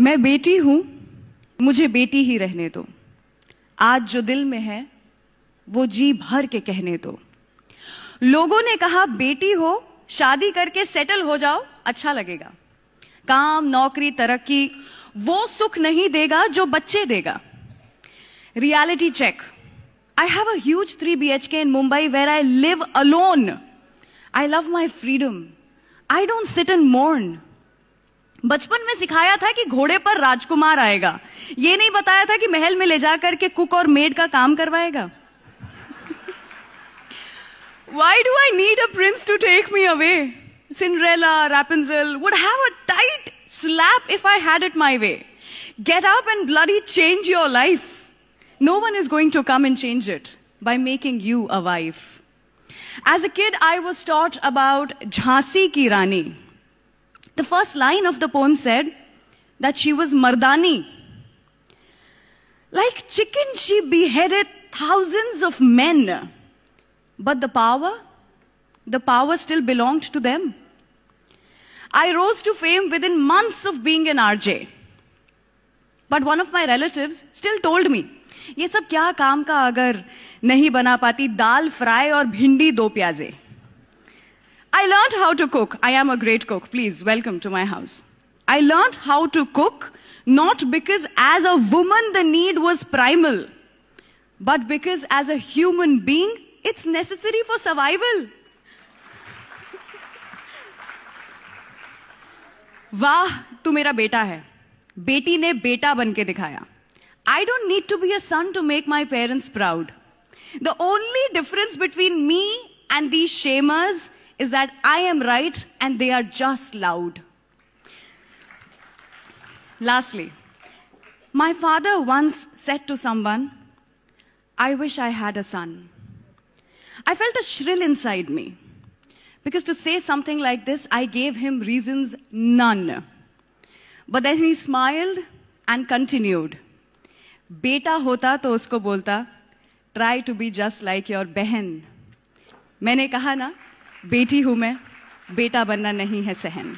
मैं बेटी हूं मुझे बेटी ही रहने दो आज जो दिल में है वो जी भर के कहने दो लोगों ने कहा बेटी हो शादी करके सेटल हो जाओ अच्छा लगेगा काम नौकरी तरक्की वो सुख नहीं देगा जो बच्चे देगा reality check I have a three B H K in Mumbai where I live alone I love my freedom I don't sit and mourn बचपन में सिखाया था कि घोड़े पर राजकुमार आएगा ये नहीं बताया था कि महल में ले जाकर के कुक और मेड का काम करवाएगा why do I need a prince to take me away Cinderella Rapunzel would have a tight slap if I had it my way get up and bloody change your life no one is going to come and change it by making you a wife as a kid I was taught about Jhansi की रानी The first line of the poem said that she was Mardani. Like chicken, she beheaded thousands of men, but the power, the power still belonged to them. I rose to fame within months of being an RJ. But one of my relatives still told me, ये सब क्या काम का अगर नहीं बना पाती दाल fry और भिंडी दो प्याजे I learned how to cook. I am a great cook. Please, welcome to my house. I learned how to cook not because as a woman the need was primal, but because as a human being it's necessary for survival. वाह तू मेरा बेटा है बेटी ने बेटा बन के दिखाया I don't need to be a son to make my parents proud the only difference between me and the shamers is that I am right and they are just loud. Lastly, my father once said to someone, I wish I had a son. I felt a shrill inside me because to say something like this, I gave him reasons none. But then he smiled and continued. Beta hota तो उसको बोलता try to be just like your बहन मैंने kaha na? बेटी हूँ मैं बेटा बनना नहीं है सहन